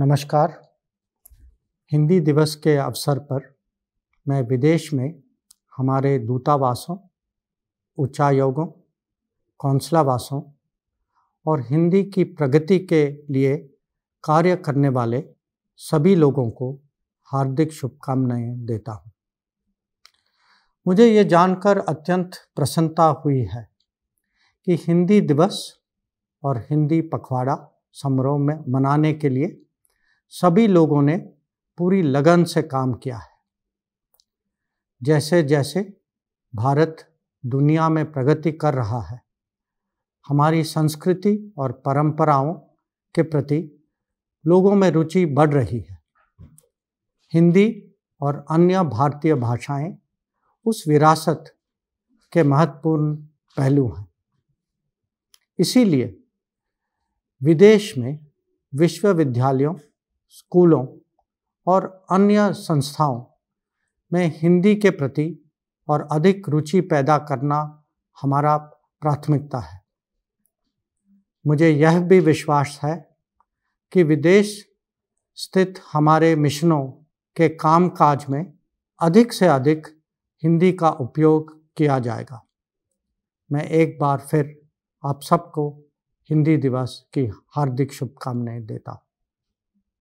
नमस्कार हिंदी दिवस के अवसर पर मैं विदेश में हमारे दूतावासों उच्चायोगों कौंसलावासों और हिंदी की प्रगति के लिए कार्य करने वाले सभी लोगों को हार्दिक शुभकामनाएं देता हूं। मुझे ये जानकर अत्यंत प्रसन्नता हुई है कि हिंदी दिवस और हिंदी पखवाड़ा समारोह में मनाने के लिए सभी लोगों ने पूरी लगन से काम किया है जैसे जैसे भारत दुनिया में प्रगति कर रहा है हमारी संस्कृति और परंपराओं के प्रति लोगों में रुचि बढ़ रही है हिंदी और अन्य भारतीय भाषाएं उस विरासत के महत्वपूर्ण पहलू हैं इसीलिए विदेश में विश्वविद्यालयों स्कूलों और अन्य संस्थाओं में हिंदी के प्रति और अधिक रुचि पैदा करना हमारा प्राथमिकता है मुझे यह भी विश्वास है कि विदेश स्थित हमारे मिशनों के कामकाज में अधिक से अधिक हिंदी का उपयोग किया जाएगा मैं एक बार फिर आप सबको हिंदी दिवस की हार्दिक शुभकामनाएं देता हूँ